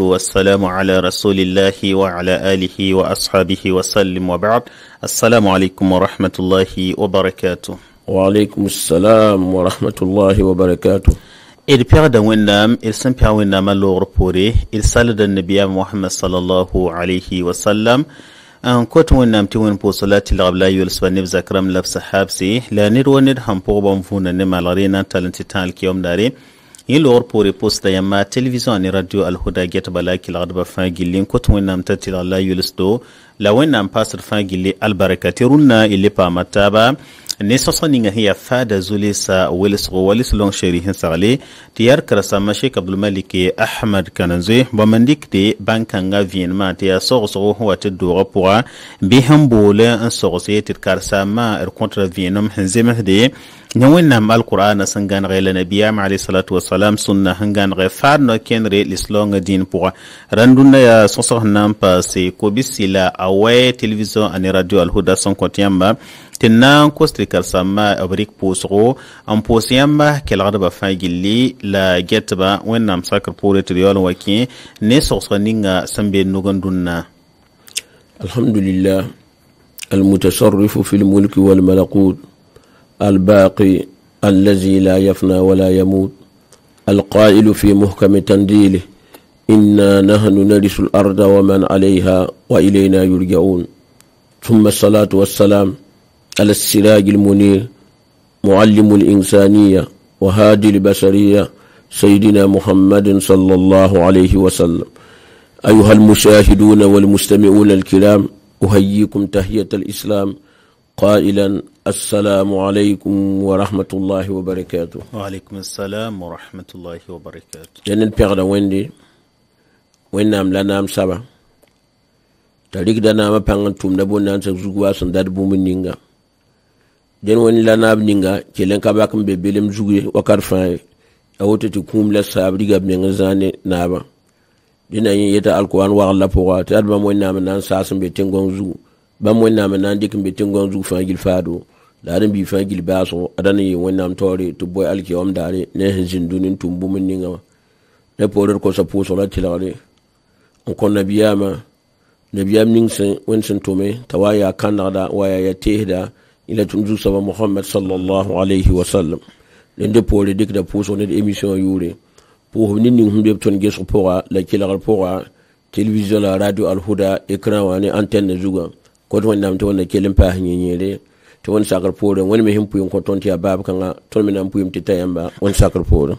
والسلام على رسول الله وعلى آله وأصحابه وسلم وبعد السلام عليكم ورحمة الله وبركاته وعليكم السلام ورحمة الله وبركاته إذ بيغدا وينام إل سن سنبيا وينام اللغر بوري إل سالد النبي محمد صلى الله عليه وسلم أن كوت وينام tiwon posolati la gabla لا يولس nib زكرم لفس حابسي la nir wonir hampobon funa ne malarina تالنتي تالك يوم داري yilor pore posta yamma television ni radio alhuda get bala kil gadba fa gillin kot wennam tatil alla yulisto la wennam pasir fa gilli albarakatirunna ili pa mataba ne sosoninga hiya fada zuli sa welisgo walislong sheri hin sagle tiyar karasama sheikh abdul malik ahmad kananze bamandik te bankanga vienma te sogso huwa te doga pura bi hambole an sogse tit karsama er kontra vienom hinzemhde نوين نعم القرآن سنغان غير النبي عليه الصلاة والسلام سنة هنغان غير فار نوكين ري الإسلام دين بوغا راندونا يا سنصغ نعم باسي كوبي سيلا أوي تلفزيون أني راديو الهدى سنكوت يامبا تنان كوستي كالسامة أبريك بوسغو أم بوس يامبا كل غربة فاقلي لا جتبا وين نعم ساكر بوري تريول وكين ني سنصغ نينغ سنبي نوغن دونا الحمد لله المتشرف في الملك والملكوت الباقي الذي لا يفنى ولا يموت القائل في محكم تنزيله إنا نحن نرث الأرض ومن عليها وإلينا يرجعون ثم الصلاة والسلام على السراج المنير معلم الإنسانية وهادي البشرية سيدنا محمد صلى الله عليه وسلم أيها المشاهدون والمستمعون الكرام أهيكم تهية الإسلام قائلا السلام عليكم ورحمة الله وبركاته وعليكم السلام ورحمة الله وبركاته جنن بيغدا ويندي دي وين نام لا نام سبا تاريك دا نام بانغان توم نبو نانسا زوغوا سنداد بوم نينغا جن وين لا نام نينغا كي كيلن كباكم ببلم زوغي وكار فاي أوتي تكوم لا ساب ديغا بنينغ زاني نابا دين أين يتا القوان وغلا فوغا تادبا وين نام نان ساسم بيتنغون زوغ bam wẽnnaam na n dɩk n be tẽngõn zug fãa gil faado la ad n bii fãa gil baasgo ada n yɩ wẽnnaam taoore tɩ bõe alkiyaom daare ne sẽn zĩn dũni n tʋm bũmb n ninga wã ne poord kosa pʋʋsg la tɩlgre n kõ nabiyaamã nabiyaam ning sẽn wẽnd sẽn tʋme t'a wa yaa kãndegda wa yaa ya teesda ila tʋm zu-soabã mohamad salallahu alayhi wasallam dẽn de poore dɩkda pʋʋsg ned émission wã yʋʋre pʋʋsb ne ning sẽn be b tõnd gesg pʋga la kelgr pʋga televizion la radio alhuda écran wã ne antenne zugã ko to wanda to wanda kelin pa nyinyere to won sakar pore won me himpu yon ko ton tiya bab kanga ton me pʋɩm tɩ ta yãmba won sakr pore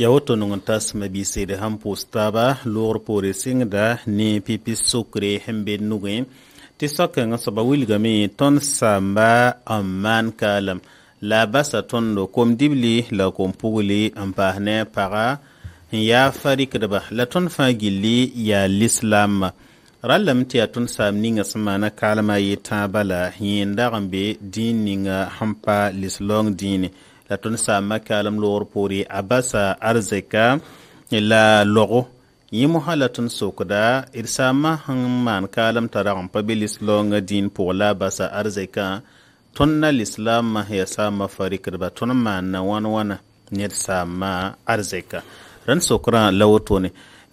ya woto nungun tas ma bi sede hampo staba lor pore singda ni pipi sukre hembe nugen ti sokke nga soba wilgame ton samba amman kalam la basa tõndo kom dibli la kom pugli n paas ne paga n yaa farikdba la tõnd fãa gilli yaa lislaamã ralla m tun samni nga sama na kalma yi ta bala yin n be dini nga hampa lislong dini la sama kalam kaalem loogr pori abasa arzeka la logo yi mu la tun sokuda ir sama sẽn kalam kaalem tarag n pa be lislong dĩin po la basa tun na lislam ma ya sama fa rɩkdba tun ma na wani wãna ne sama arzeka ran sokrã la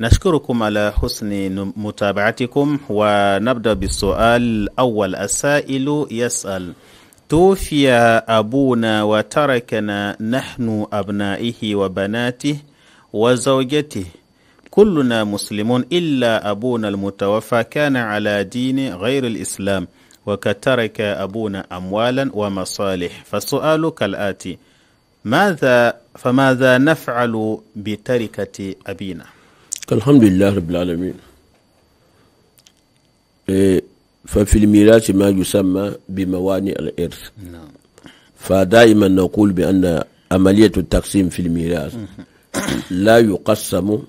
نشكركم على حسن متابعتكم ونبدأ بالسؤال الأول السائل يسأل توفي أبونا وتركنا نحن أبنائه وبناته وزوجته كلنا مسلمون إلا أبونا المتوفى كان على دين غير الإسلام وقد ترك أبونا أموالا ومصالح فالسؤال كالآتي ماذا فماذا نفعل بتركة أبينا؟ الحمد لله رب العالمين إيه، ففي الميراث ما يسمى بموانئ الإرث نعم. فدائما نقول بأن عملية التقسيم في الميراث لا يقسم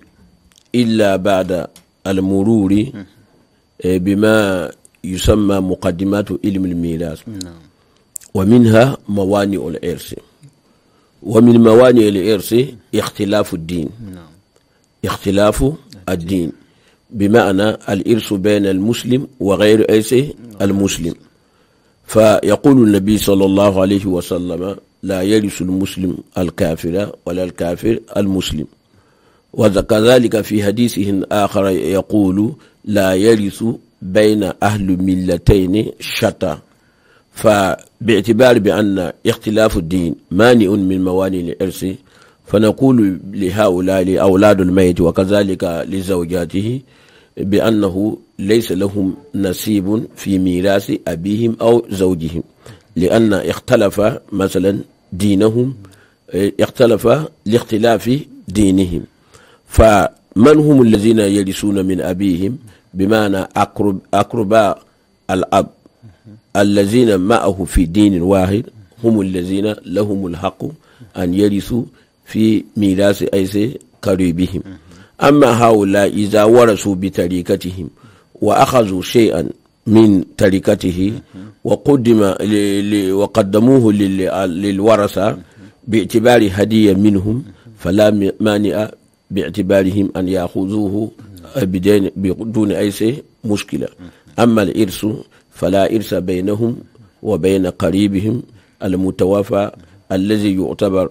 إلا بعد المرور إيه، بما يسمى مقدمات علم الميراث نعم. ومنها موانئ الإرث ومن موانئ الإرث اختلاف الدين نعم. اختلاف الدين بمعنى الإرث بين المسلم وغير إرث المسلم فيقول النبي صلى الله عليه وسلم لا يرث المسلم الكافر ولا الكافر المسلم وكذلك في حديثه آخر يقول لا يرث بين أهل ملتين شتى فباعتبار بأن اختلاف الدين مانع من موانع الإرث فنقول لهؤلاء أولاد الميت وكذلك لزوجاته بأنه ليس لهم نصيب في ميراث أبيهم أو زوجهم لأن اختلف مثلا دينهم اختلف لاختلاف دينهم فمن هم الذين يرثون من أبيهم بمعنى أقرب أقرباء الأب الذين معه في دين واحد هم الذين لهم الحق أن يرثوا في ميراث أيس قريبهم أما هؤلاء إذا ورثوا بتركتهم وأخذوا شيئا من تركته وقدم وقدموه للورثة باعتبار هدية منهم فلا مانع باعتبارهم أن يأخذوه بدون أي مشكلة أما الإرث فلا إرث بينهم وبين قريبهم المتوفى الذي يعتبر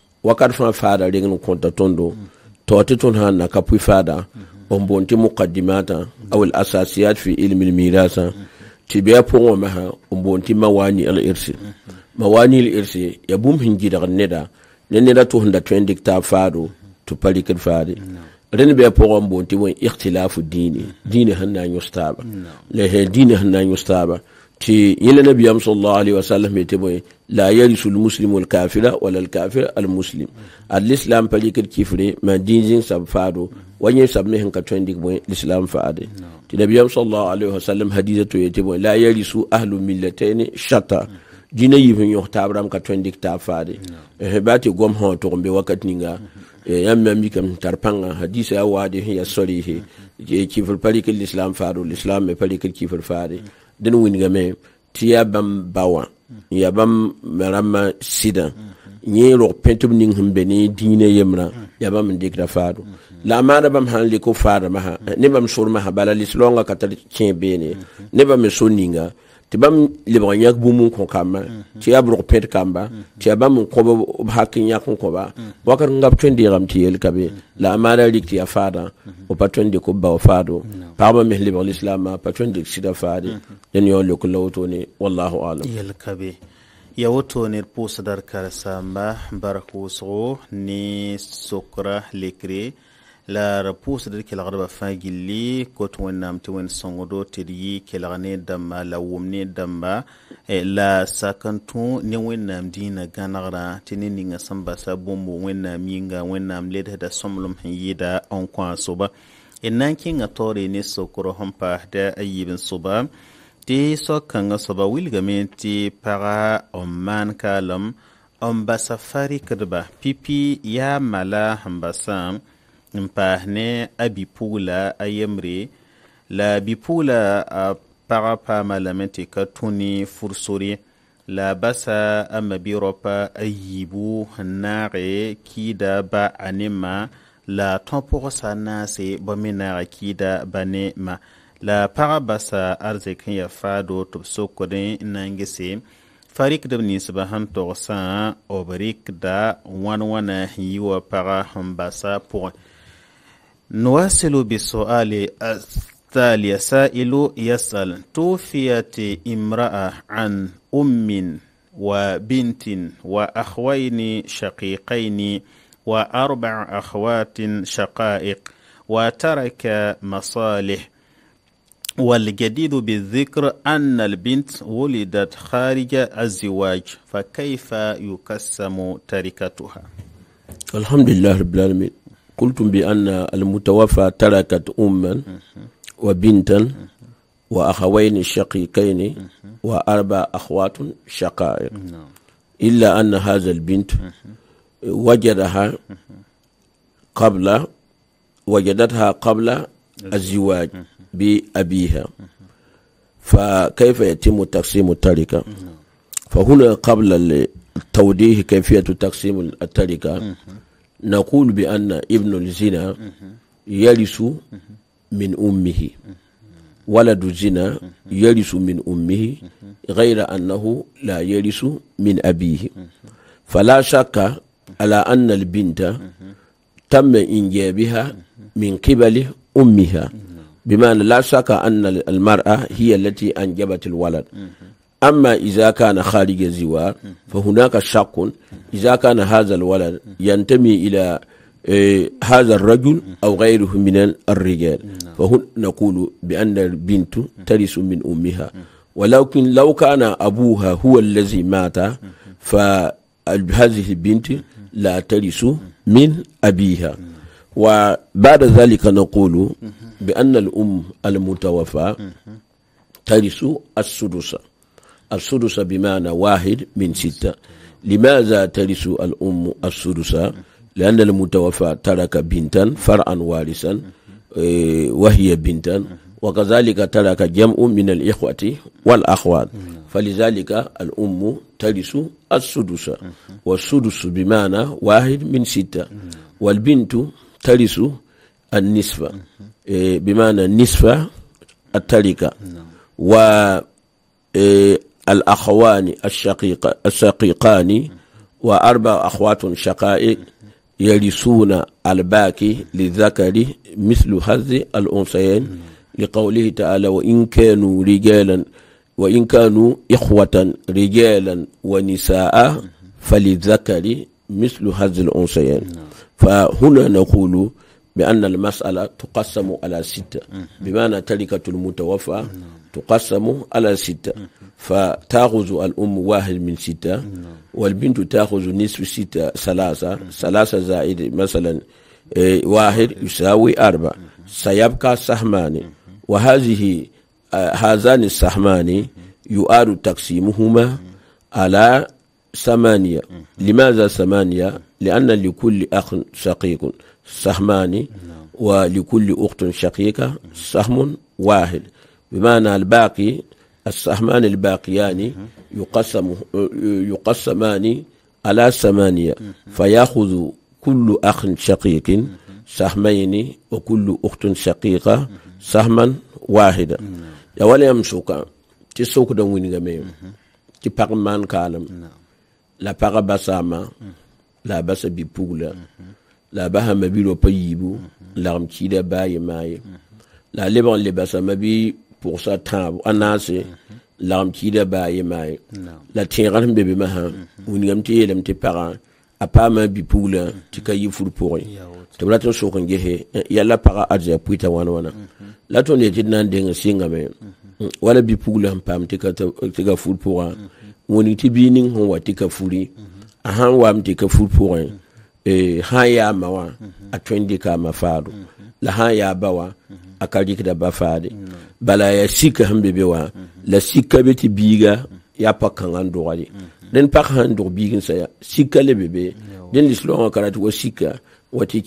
wakati fana fada ringin konta tondo toti tun han na kapui fada ombonti muqaddimata aw al asasiyat fi ilmi al mirasa tibia pongo maha ombonti mawani al irsi mawani al irsi ya bum hinji daga neda ne neda to hunda trendik ta fado to palikir fadi ren be pongo ombonti won ikhtilafu dini dini hanna yustaba lehe dini hanna yustaba ti yina nabi am sallallahu alaihi wasallam ite boy la yarisu almuslimu alkafira wala alkafir almuslim alislam pali kir kifre ma dinjin sab fado wanye sab mehin ka trendik boy islam faade ti nabi am sallallahu alaihi wasallam haditha to ite boy la yarisu ahlu millatayn shatta jina yibin yo tabram ka trendik ta faade e bati gom ho to be wakat ninga yam yam kam tarpanga hadisa ya wadi ya sorihi kifir pali kir islam faado islam me pali kir kifir faade dẽnd wingame tɩ yaa bãmb ba wã n yaa bãmb rãmbã sɩdã yẽ rog pẽ tɩ b ning sẽn be ne dĩinã yembrã ya bãmb n dɩkda faado la a maana bãmb sãn lɩk f masã ne bãmb sor masã bala lislaoongã ka tar kẽ beene ne bãmb me so ninga tɩ bãmb lebg n yãk bũmb n kõ kambã tɩ yaa bʋrg pẽd kambã tɩ yaa bãmb n kõ b hak n yãk n kõ wakat n tõe n deegame tɩ yel ka la a maana rɩk tɩ yaa faadã b pa tõe n dɩk b bao faado pagba mes lebg lislaamã pa tõe n dɩk sɩda faade dẽnd yõ lok la wotone wallahu alam yel ka be ya woto ne pʋʋsdar karsãmba bark wʋsgo ne sokra lekre la da de kelgd ba fãa gilli kot wẽnnaam tɩ wẽn-sõngdo tɩ d yɩ kelg ne dãmba la wʋm ne dãmba la sak n ta ne wẽnnaam dĩinã gãnegrã tɩ ne ninga sẽn basa bũmbo wẽnnaam yĩnga wẽnnaam ledsda sõmlem sẽn yɩɩda n kõ a soba d na n kẽngã taoore ne sokr sẽn paasda a yɩɩb n soba tɩ soab-kãngã soaba wilgame tɩ pagã n maan kaalem n basa fa rɩkdba pipi yaa mala sẽn n paas ne a bipuug la a yembre la bipuug la a pagã paama lame tɩ ka tũni fursore la basa a mabi ropa a yiibu n naage kiida ba a ne ma la tõ pʋgsa naase bõe me naaga kiida ba ne ma la pagã basa arzɩk n ya faado tɩ b sokd n na gese fa rɩkd b ninsbã sẽn togsã b rɩkda wãn wãna n yi wa pagã n basa pʋgẽ نواصل بالسؤال التالي سائل يسأل توفيت امرأة عن أم وبنت وأخوين شقيقين وأربع أخوات شقائق وترك مصالح والجديد بالذكر أن البنت ولدت خارج الزواج فكيف يقسم تركتها الحمد لله رب العالمين قلتم بأن المتوفى تركت أما وبنتا وأخوين شقيقين وأربع أخوات شقائق نعم. إلا أن هذا البنت وجدها قبل وجدتها قبل الزواج بأبيها فكيف يتم تقسيم التركة نعم. فهنا قبل التوديه كيفية تقسيم التركة نقول بأن ابن الزنا يرث من أمه ولد الزنا يرث من أمه غير أنه لا يرث من أبيه فلا شك على أن البنت تم إنجابها من قبل أمها بمعنى لا شك أن المرأة هي التي أنجبت الولد أما إذا كان خارج الزوار فهناك شق إذا كان هذا الولد ينتمي إلى إيه هذا الرجل أو غيره من الرجال فهنا نقول بأن البنت ترث من أمها ولكن لو كان أبوها هو الذي مات فهذه البنت لا ترث من أبيها وبعد ذلك نقول بأن الأم المتوفاة ترث السدس السدس بمعنى واحد من ستة لماذا ترث الأم السدس لأن المتوفى ترك بنتا فرعا وارثا آه، وهي بنتا وكذلك ترك جمع من الإخوة والأخوات فلذلك الأم ترث السدس والسدس بمعنى واحد من ستة والبنت ترث النصف آه، بمعنى نصف التركة و آه، الأخوان الشقيق الشقيقان وأربع أخوات شقائق يرثون الباكي للذكر مثل هذه الأنثيين لقوله تعالى وإن كانوا رجالا وإن كانوا إخوة رجالا ونساء فللذكر مثل هذه الأنثيين فهنا نقول بأن المسألة تقسم على ستة بمعنى تركة المتوفى تقسم على ستة فتأخذ الأم واحد من ستة والبنت تأخذ نصف ستة ثلاثة ثلاثة زائد مثلا آه، واحد يساوي أربعة سيبقى سهمان وهذه آه، هذان السهمان يؤار تقسيمهما على ثمانية لماذا ثمانية؟ لأن لكل أخ شقيق سهمان ولكل أخت شقيقة سهم واحد بمعنى الباقي السهمان الباقيان يقسم يقسمان على ثمانية فيأخذ كل أخ شقيق سهمين وكل أخت شقيقة سهما واحدا يولي يمسوكا تسوك دون غميم تبقى مان كالم لا paga بساما لا بس bi لا la مبيلو بيبو payibu la باي ماي لا la leban le pʋgsa tãab mhm. mhm. a naase lagem kiida baa yemaa mai la tẽegã sẽn be be un wingame ti yeelame ti para a pa ma bi-pugla tɩ ka yi fur pʋgẽ tɩ b rat n sʋk n gese yɛla pagã a je puita wan wãna la tõnd ne ti nan de deng n sɩngame wala bi-pugla sẽn paam ti ka ti ga fur pʋgã wing ti bi ning ho wa ti ka furi a sã wa waam ti ka fur e ha ya ma wa a twendi ka ma a la ha ya ba wa akadi da bafaade bala ya sika hambe wa la sika beti biga ya pakkan an dogari den pakkan dog bigin saya sika le bebe den lislon karatu wa sika wati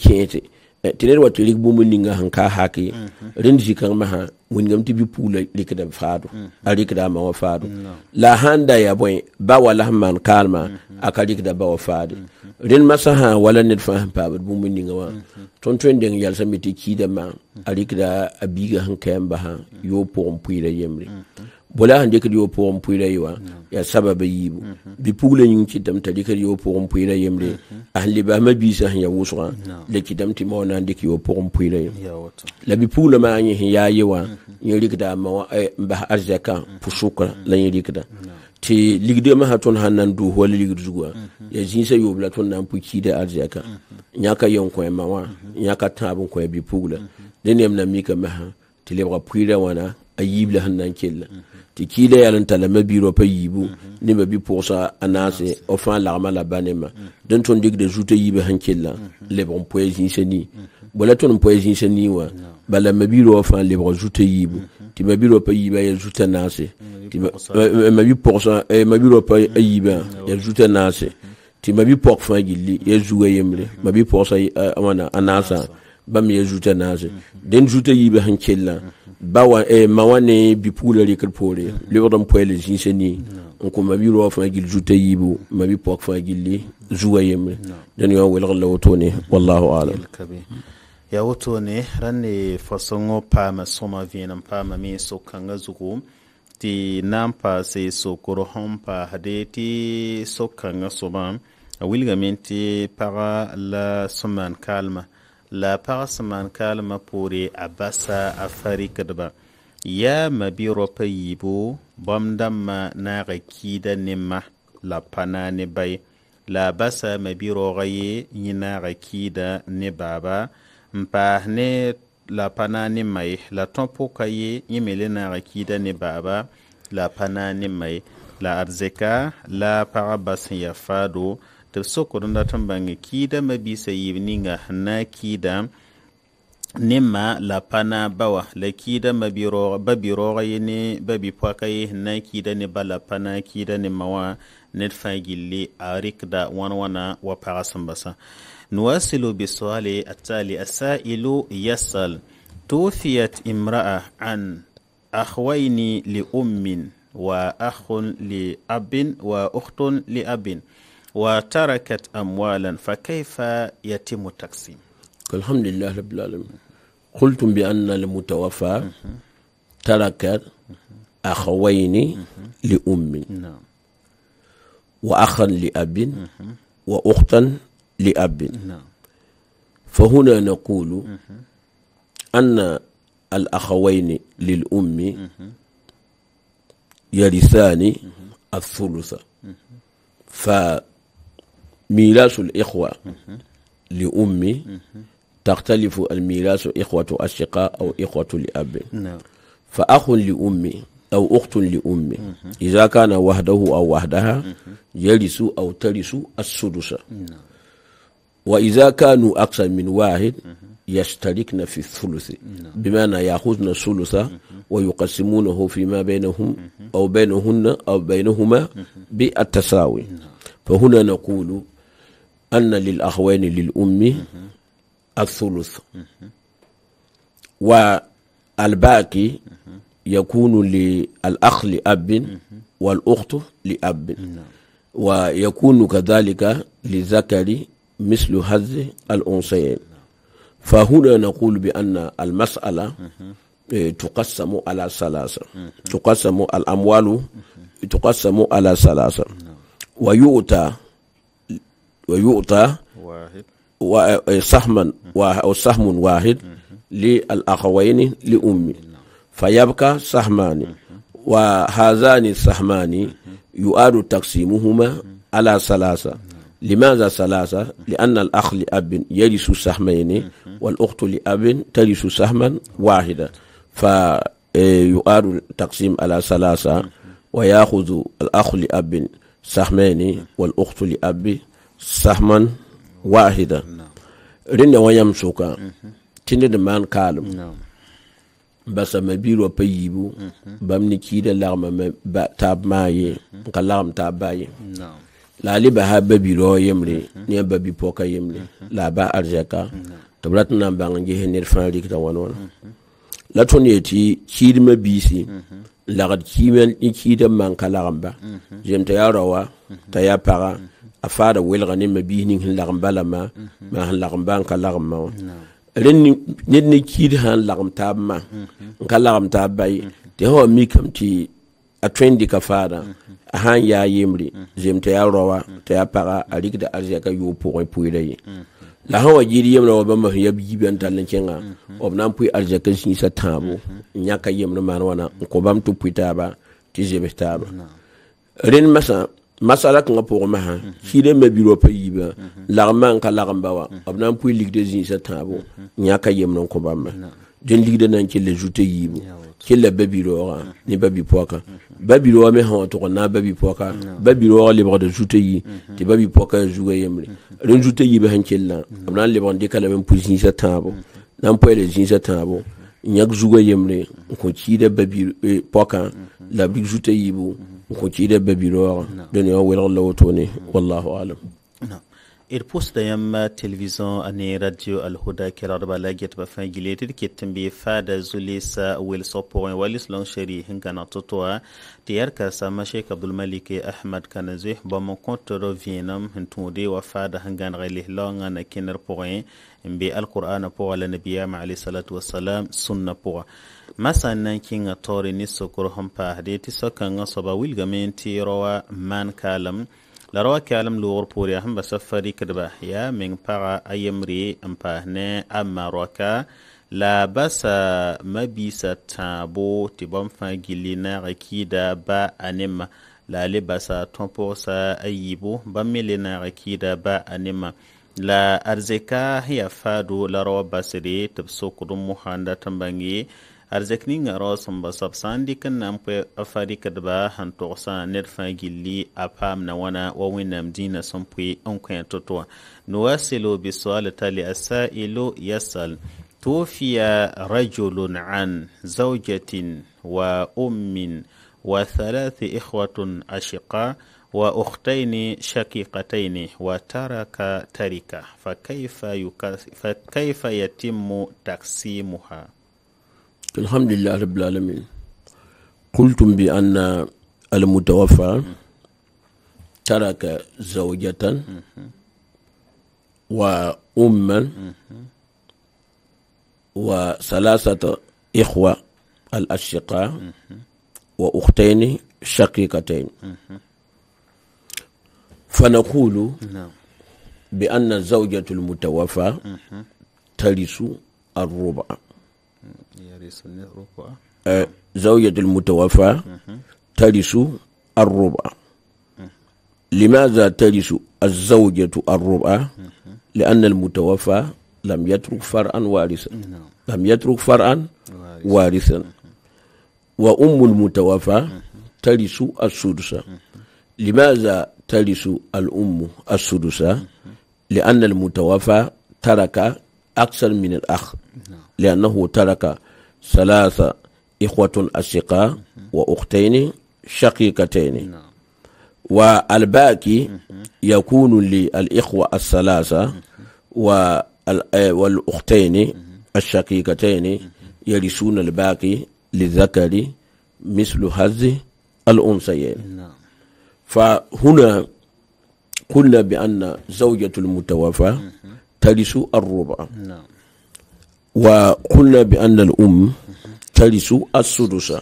Eh, tinere wa tulik bumu ninga hanka haki mhm. rin jikan maha wingam tibi pula likida mhm. fadu a likida ma fadu la handa ya boy ba wala man kalma mhm. aka likida ba wa fadu rin masaha wala nit faham pa bumu ninga wa ton ton den yal samiti kida ma a likida abiga hanka yamba ha yo pom pira yemri bola han dikri yo pʋgẽ pʋɩra ye wa mm-hmm. yaa sababa yiibu mm-hmm. bipug mm-hmm. la yĩng kɩtame t'a dikr yo pʋgẽ pʋɩra yembre asn lebasma biisã sẽn ya wʋsgã la kɩtame tɩ maoo na n dɩk yo pʋgẽ pʋɩra ye la bipug la maa yẽ sẽn yaa ye wa yẽ rɩkda a ma wa n bas arzɛkã pʋ-sʋkra la yẽ rɩkda tɩ ligdame sã tõnd sãn na dʋʋs wall ligd zugã yaa zĩisã yoob la tõnd na pʋ kiida arzɛkã yã yen kõ ma wã yã tãab n kõ bipug la dẽ nem na mika masã tɩ lebga pʋɩra wãna ayib yibla hannan kella ti kila yalan tala mabiro biro pa yibu ne ba bi anase o la ma la banema don ton dig de joute yibe han kella le bon seni bola ton poésie seni wa bala ma biro le bon yibu ti ma pa yiba ya joute nase ti ma bi e ma pa yiba ya joute nase ti ma bi por fa gilli ya joue yemle ma bi amana anasa bam ya joute nase den joute yibe han kella bawa eh, mawane bipula likal pole mm. Mm-hmm. lewdam pole jinseni no. ko mabi lo fa gil juta yibu mabi pok fa gilli zuwa yemre no. dan yo wel la wotone wallahu alam ya wotone ranne fasongo pa ma soma vienam pa ma mi so kanga zugo ti nam pa se so koro hom pa hade ti so kanga soma wilga menti para la soman kalma la pag sẽn maan kaalmã poore a basa a fa rɩkdba yaa mabiro pa yiibo bõmb dãmbã naaga kiida ne ma la pa naa ne ba ye la a basa mabirooga ye yẽ naaga kiida ne baaba n paas ne la pa naa ma ye la tõ pʋka ye yẽ me le naaga kiida ne baaba la pa naa ma ye la ad zeka la a pagã bas sẽn yaa faado tɩ b sokrenda tɩ n bãnge kiidãmbã biisã yɩɩb ninga sẽn na a kiidã nema la pa na a ba wa la kiidãmbã ba-bi-raooga ye ne ba-bi-poaka ye sẽn na a kiida ne ba la pa na a kiida nema wã ned fãa gilli a rɩkda wãn wãna wa pagsẽn basã nuwasilu bisoale atali asailu yasal توفيت امرأة عن أخوين لأم وأخ لأب وأخت لأب وتركت أموالا فكيف يتم التقسيم الحمد لله رب العالمين قلتم بأن المتوفى ترك أخوين لأم نعم. وأخا لأب وأختا لأب نعم. فهنا نقول أن الأخوين للأم يرثان الثلث ف ميلاس الإخوة لأمي تختلف الميلاس إخوة أشقاء أو إخوة لأب نعم. فأخ لأمي أو أخت لأمي إذا كان وحده أو وحدها يرث أو ترث السدس نعم. وإذا كانوا أكثر من واحد يشتركن في الثلث نعم. بمعنى يأخذن الثلث ويقسمونه فيما بينهم أو بينهن أو بينهما بالتساوي فهنا نقول أن للأخوين للأم الثلث والباقي يكون للأخ لأب والأخت لأب ويكون كذلك لذكر مثل هذه الأنثيين فهنا نقول بأن المسألة تقسم على ثلاثة تقسم الأموال تقسم على ثلاثة ويؤتى ويؤتى واحد وسهما أو سهم واحد للأخوين لأمي نعم. فيبقى سهمان وهذان السهمان يؤاد تقسيمهما على ثلاثة نعم. لماذا ثلاثة؟ لأن الأخ لأب يرث سهمين والأخت لأب ترث سهما واحدا فيؤاد آه، التقسيم على ثلاثة ويأخذ الأخ لأب سهمين والأخت لأب sahman wahida rinda wayam suka tinde da man kalum basa ma biro pa yibu bam ni da lagma ma tab maye ka lagam ta baye la ba ha ba biro yemre ne ba bi poka yemre la ba arjaka tabrat na bangi he ner fana dikta wan wan la ton yeti kidma lagad kimen ni kida man kalagamba jem ta ya rawa ta ya para a faada welga ne mabiis ning sẽn lagem balama maa sẽn lagem ba ka lagema wã rẽnd ned ne kiid sã lagem taab mã n ka lagem taab ba tɩ sã wa mikame tɩ a tõe n dɩka faadã a sã n yaa yembre zem tɩ yaa rawa tɩ yaa paga a rɩkda arzɛka yoo pʋgẽ poeera ye la sã wa gɩɩd yembrã wa bãmba sẽn yaa yiibã n tall n kẽnga b na n pʋɩ arzɛka zĩisa tãabo n yãka yembre maan wãna n kõ bãmb tɩ pʋɩ taaba tɩ zebs taaba rẽnd masã masala kaŋa pʋgẽ masã sɩɩdẽn ba biro pa yiibã lagem maan ka lagem ba wa b na n pʋɩ ligda zĩisã tãabo mhm. n yã ka yemd mhm. n kõ bãmba dẽn ligda na n kell zuta yiibu kella ba biroogã ne ba bipoakã ba biroogã me sã wa tʋg n na n ba bipoaka ba mhm. biroogã lebgda zuta yi tɩ ba bipoaka yaa zugã yembre rẽn zuta yiibã sẽn kellã b na n lebg n dɩka lame n pʋ zĩisã tãabo na n pʋɛɛla zĩisã tãabo n yãk zugã yembre n kõ kɩɩda ba bipoakã la b rɩk zuta yiibu وخوتي ببيلوغ دنيا ويلغ لوتوني والله اعلم نعم irpusta yamma television ani radio alhuda kirar balaget ba fa giletir kitin bi fada zulisa wil sopo walis lon sheri hingana totoa tiyar ka sama sheik abdul malik ahmad kanazi ba mon kontoro vienam hintude wa fada hingana gali lon ana kinar poin bi alquran po ala nabiyya ma alayhi salatu wassalam sunna po masa n na n kẽnga taoore ne sokr sẽn paasde tɩ soakãngã soba wilgame tɩ rawa maan kaalem la rawa kaalem loogr poore a sẽn basa fa rɩkdba yaa meng paga a yembre n paas ne a maroka la basa mabiisa tãabo tɩ bãmb fãa gilli naag kiida ba a la a le basa tõe pʋgsa a yiibo bãmb me le naag kiida ba a la arzeka sẽn yaa faado la rawa basre tɩ b sokd n mosã n dat n bãnge arzɛk ninga raos ba sab sã n dɩk n na n pʋ fa rɩkdba net togsã ned fãa gilli a na wãna wa wẽnnaam dĩinã sẽn pʋɩ n kõ to no wã bi bisoal tali le yasal tufiya rajulun an zaujatin wa ummin wa thalathi ikhwatun ashiqa واختين شقيقتين وترك تركه فكيف fa فكيف يتم تقسيمها الحمد لله رب العالمين قلتم بأن المتوفى ترك زوجة وأما وثلاثة إخوة الأشقاء وأختين شقيقتين فنقول نعم. بأن زوجة المتوفى ترث الربع زوجة المتوفى ترث الربع لماذا ترث الزوجة الربع لأن المتوفى لم يترك فرعا وارثا لم يترك فرعا وارثا وأم المتوفى ترث السدس لماذا ترث الأم السدس لأن المتوفى ترك أكثر من الأخ لأنه ترك ثلاثة إخوة أشقاء وأختين شقيقتين نعم. والباقي يكون للإخوة الثلاثة آه، والأختين الشقيقتين يرثون الباقي للذكر مثل هذه الأنثيين نعم. فهنا قلنا بأن زوجة المتوفى ترث الربع نعم. وقلنا بأن الأم ترث السدس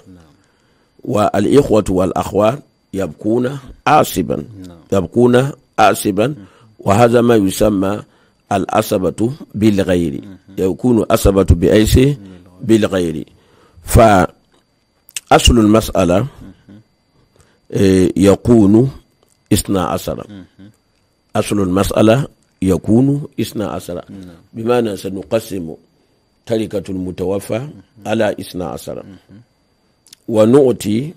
والإخوة والأخوات يبكون عاصبا نعم. يبكون عاصبا وهذا ما يسمى الأصبة بالغير يكون أصبة بأيس بالغير فأصل المسألة إيه، يكون إثنى عشر أصل المسألة يكون إثنى عشر نعم. بمعنى سنقسم تركة المتوفى على إثنى عشر ونؤتي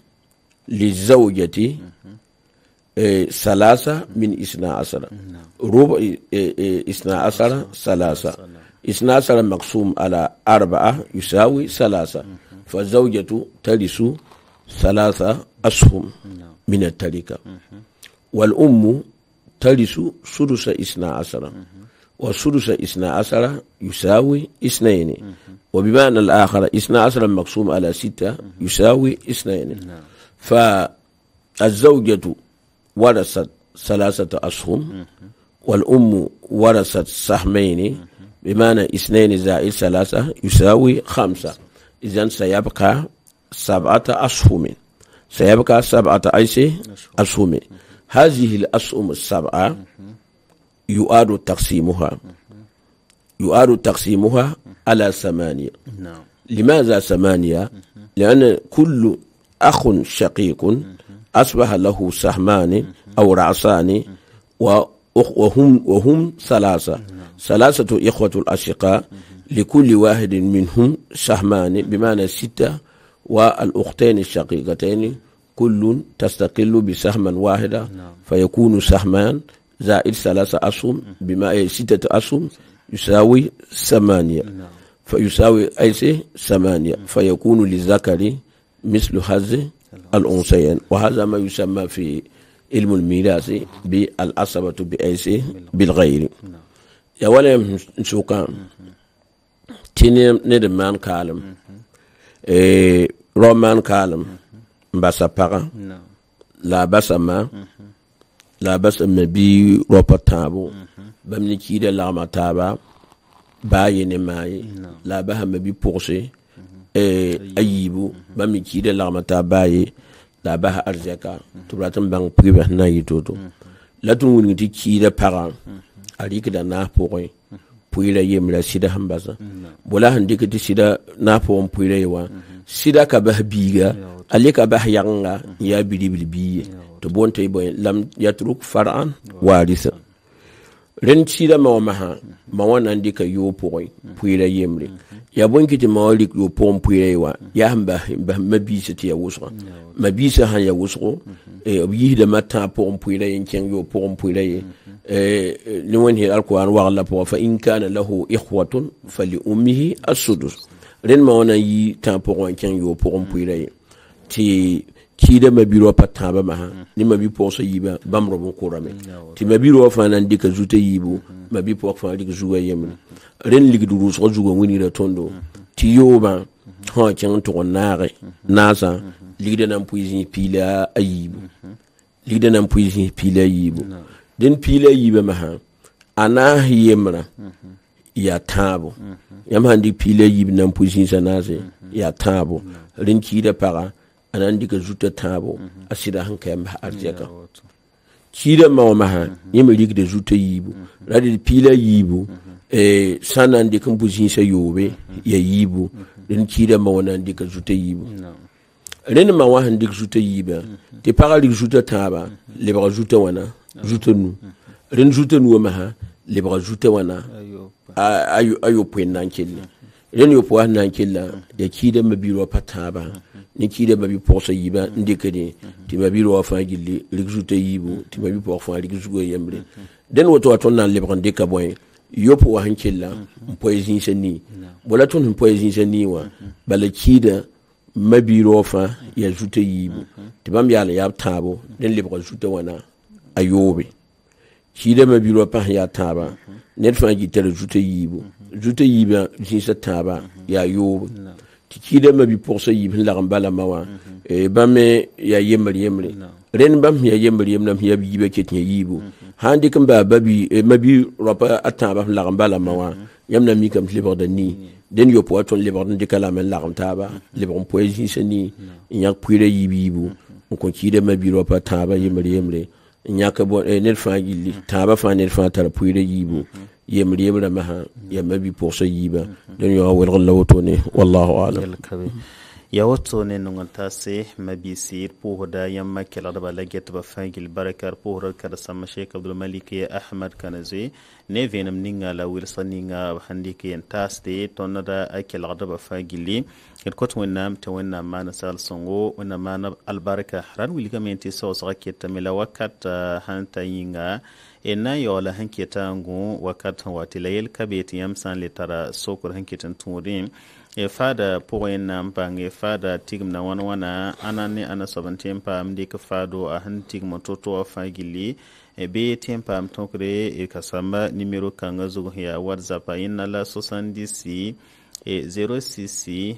للزوجة ثلاثة من إثنى عشر ربع إثنى عشر ثلاثة إثنى عشر مقسوم على أربعة يساوي ثلاثة فالزوجة ترث ثلاثة أسهم من التركة والأم ترث ثلث إثنى عشر والثلث اثنا عشر يساوي اثنين وبمعنى الآخر اثنا عشر مقسوم على ستة يساوي اثنين فالزوجة ورثت ثلاثة أسهم والأم ورثت سهمين بمعنى اثنين زائد ثلاثة يساوي خمسة إذا سيبقى سبعة أسهم سيبقى سبعة أيش أسهم هذه الأسهم السبعة يؤاد تقسيمها يؤاد تقسيمها على ثمانية نعم. لماذا ثمانية؟ لأن كل أخ شقيق أصبح له سهمان أو رأسان وهم وهم ثلاثة ثلاثة إخوة الأشقاء لكل واحد منهم سهمان بمعنى ستة والأختين الشقيقتين كل تستقل بسهم واحدة نعم. فيكون سهمان زائد ثلاثة أسهم بما ستة أسهم يساوي ثمانية نعم. فيساوي أي ثمانية نعم. فيكون للذكر مثل هذه الأنثيين وهذا ما يسمى في علم الميراث بالعصبة بأيس بالغير نعم. يا ولا سوكا تيني ندمان كالم إيه، رومان كالم باسا لا باسا ما la bas me bi ropa tabo bam ni ki de la mataba ba ye ne mai la ba me bi pourse eh ayibu bam ni ki de la ba ye la ba arzaka to ratin bang ba na yi toto latun wuni ti ki de para ari ki da na pourre pʋɩɩra yemra sɩda sida basã bʋla sẽn dɩk ti sida na a pʋgẽ pʋɩɩra ye wa sida ka bas biga. yeah. aleka bas yagẽnga n yaa bilibl bii ye tɩ boon lam yatruk far'an waarisa rẽnd sɩdãmã wã masã ma wã na n dɩka yoo pʋgẽ pʋɩɩra yembre yaa ma wã rɩk yoo pʋgẽ pʋɩɩra ye wã yaa sẽn bas mabiisã tɩ yaa wʋsga mabiisã sãn yaa wʋsgo b yiisdãmã tã pʋgẽ pʋɩɩra ye n kẽng yoo pʋgẽ pʋɩɩra ye ne wẽnd la pʋgã fa in kana lahu ihwatun fa ummihi asudus rẽnd ma wã yi tã pʋgẽ wã n kẽng yoo ti kida mabiro pataba maha ni mabi yi so yiba bamro bon kurame mm, ti mabiro fa nan dika zute yibu mm-hmm. mabi po fa dika zuwa yemin ren ligi duru so zuwa wini da tondo mm-hmm. ti yoba mm-hmm. ha kin to naare nasa ligi da nan puizi pila ayibu ligi da nan puizi pila ayibu den pila yiba maha ana yemra ya tabo yam handi pila yibu nan puizi sanase ya tabo ren kida para anan diga zuta tabo mhm. asira hanka ya maha arzika da ma maha yemi mhm. rig de zuta yibo mhm. radi pila yibo e eh, sanan de kan buzin sa yobe ya yibo den da ma wannan diga zuta yibo Rin ma wa han diga zuta yiba te para rig zuta taba le ba zuta wana zuta nu Rin zuta nu maha le ba zuta wana ayo ayo pwen nan kella ren yo pwa nan kella ya kida ma biro pataba ni kida babi pɔgsa yiba n dɩka ne tɩ babi rɔ fãa gilli rigsu t'a yiibu tɩ babi pɔg fãa rigsugo yembre dẽn woto wa tõnd na n lebg n dɩka bõe yopo wa sẽn kella n poe zĩisã nii bala tõnd sẽn poe zĩisã nii wã bala kiida ma bii rɔ fãa yaa zuta yiibu tɩ bãmb yaal n yaa b tãabo dẽn lebga zuta wãna a yoobe kiida ma bii rɔ pa sẽn yaa tãaba ned fãa gɩ tara zuta yiibu zuta yiibã zĩisã tãaba yaa yoobe ki ma pour pɔgɔsɔ yi la lagim mhm. eh, ba lama wa ya ren Bam ya yemel yemle ya bi yibe ke tiɲɛ yibo handi dikin ba ba bi eh, ma bi rɔba a tan ba lagim yam na mi kam lebɔg de ni mhm. den yo pɔgɔ ton lebɔg ni dika lamɛ lagim taaba lebɔg pɔgɔ ni yak pire yibi yibo mhm. n kɔn kikide ma bi rɔba tan ba yemel yemle n yak eh, ne fa gili tan ba fa ne fa pire yibo يم ليبر مها يم أبي بوصي يبا دنيا أول غلا وتوني والله أعلم يا مريم يا مريم يا مريم يا مريم يا مريم يا مريم يا مريم يا مريم يا مريم يا مريم يا مريم يا مريم يا مريم يا نينا لا ويرسن نينا بحندي كي تاسي تونا دا أكل ربع فنج لي kirkot wẽnnaam tɩ wẽnnaam maan salsengo wẽnnaam maana albarka rad wilgame tɩ saoosga keta me la wakat sãn ta yĩnga ta na n yaoola sẽn keta n gũ wakat wa tɩ la yel ka be tɩ yãmb sã n le tara sokr sẽn ket n tũudẽ faada pʋgẽ na n bãnge faada na wãn wãna na ne ãna soab n tɩ n paam dɩk faado a sẽn tigm to-to a fãa gilli bɩ tɩ n paam tõkre kasamba sãmba nimero kãngã zug sẽn yaa whatsapp a yẽnna la 70 06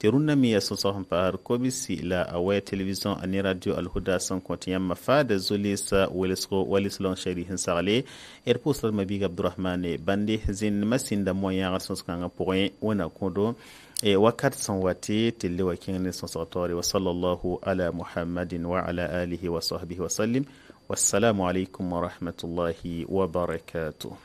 terunami yeeso sohon pahar kobi sila a waya télévision ani radio alhuda sankonti yamma faada zolis welesko walislon shari hin sagle er puslatma big abdourahmane bande zin masinda moyagar sõskãngã pʋgẽ wẽna kõdo e wakat sẽn wa tɩ tɩlle wa kẽng ne sõsg taoore wa salallahu ala muhammadin wa ala alihi wa sahbihi wasallim wassalamu alaikum warahmatullahi wabarakatuh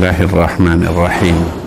الله الرحمن الرحيم